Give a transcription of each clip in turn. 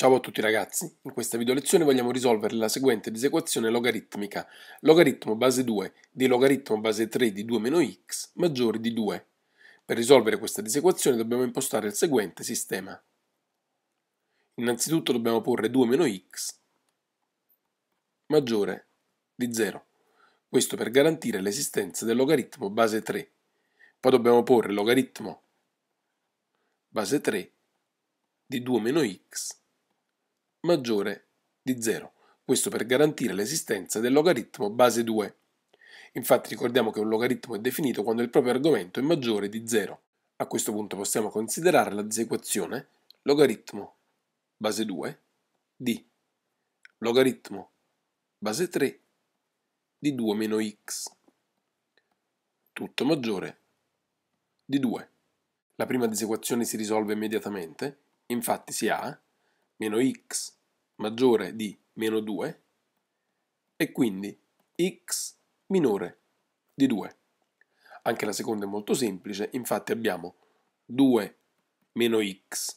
Ciao a tutti ragazzi, in questa video lezione vogliamo risolvere la seguente disequazione logaritmica logaritmo base 2 di logaritmo base 3 di 2 meno x maggiore di 2. Per risolvere questa disequazione dobbiamo impostare il seguente sistema. Innanzitutto dobbiamo porre 2 meno x maggiore di 0, questo per garantire l'esistenza del logaritmo base 3. Poi dobbiamo porre logaritmo base 3 di 2 meno x maggiore maggiore di 0, questo per garantire l'esistenza del logaritmo base 2. Infatti ricordiamo che un logaritmo è definito quando il proprio argomento è maggiore di 0. A questo punto possiamo considerare la disequazione logaritmo base 2 di logaritmo base 3 di 2 meno x, tutto maggiore di 2. La prima disequazione si risolve immediatamente, infatti si ha meno x maggiore di meno 2 e quindi x minore di 2. Anche la seconda è molto semplice, infatti abbiamo 2 meno x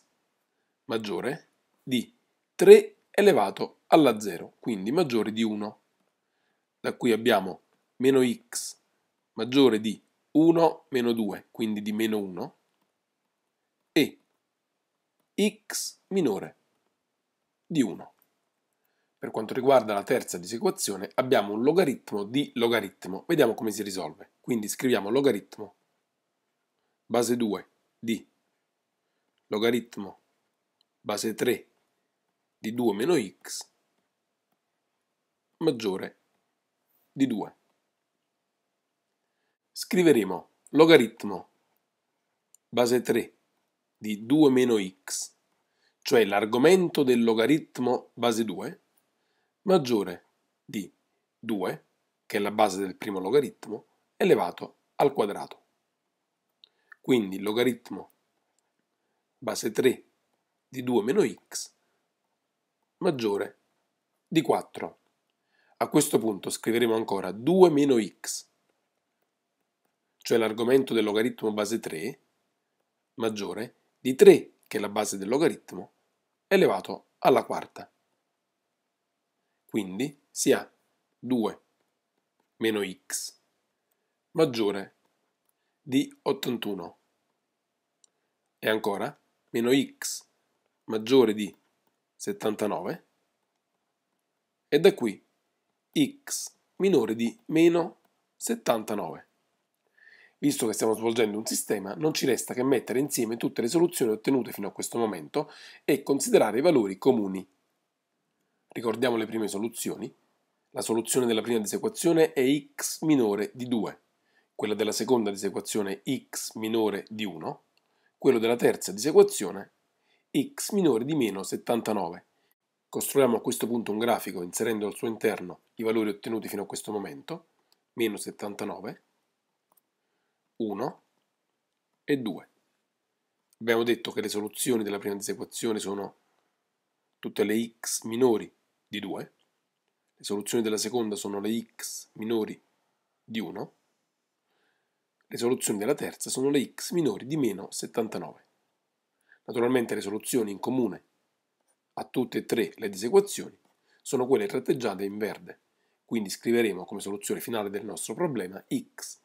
maggiore di 3 elevato alla 0, quindi maggiore di 1. Da qui abbiamo meno x maggiore di 1 meno 2, quindi di meno 1, e x minore di di 1. Per quanto riguarda la terza disequazione abbiamo un logaritmo di logaritmo. Vediamo come si risolve. Quindi scriviamo logaritmo base 2 di logaritmo base 3 di 2 meno x maggiore di 2. Scriveremo logaritmo base 3 di 2 meno x cioè l'argomento del logaritmo base 2, maggiore di 2, che è la base del primo logaritmo, elevato al quadrato. Quindi il logaritmo base 3 di 2 meno x maggiore di 4. A questo punto scriveremo ancora 2 meno x, cioè l'argomento del logaritmo base 3, maggiore di 3 che è la base del logaritmo, elevato alla quarta. Quindi si ha 2 meno x maggiore di 81 e ancora meno x maggiore di 79 e da qui x minore di meno 79. Visto che stiamo svolgendo un sistema, non ci resta che mettere insieme tutte le soluzioni ottenute fino a questo momento e considerare i valori comuni. Ricordiamo le prime soluzioni. La soluzione della prima disequazione è x minore di 2, quella della seconda disequazione x minore di 1, quello della terza disequazione x minore di meno 79. Costruiamo a questo punto un grafico inserendo al suo interno i valori ottenuti fino a questo momento, meno 79, 1 e 2. Abbiamo detto che le soluzioni della prima disequazione sono tutte le x minori di 2, le soluzioni della seconda sono le x minori di 1, le soluzioni della terza sono le x minori di meno 79. Naturalmente le soluzioni in comune a tutte e tre le disequazioni sono quelle tratteggiate in verde, quindi scriveremo come soluzione finale del nostro problema x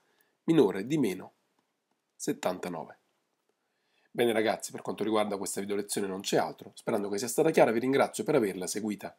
minore di meno 79. Bene ragazzi, per quanto riguarda questa video lezione non c'è altro, sperando che sia stata chiara vi ringrazio per averla seguita.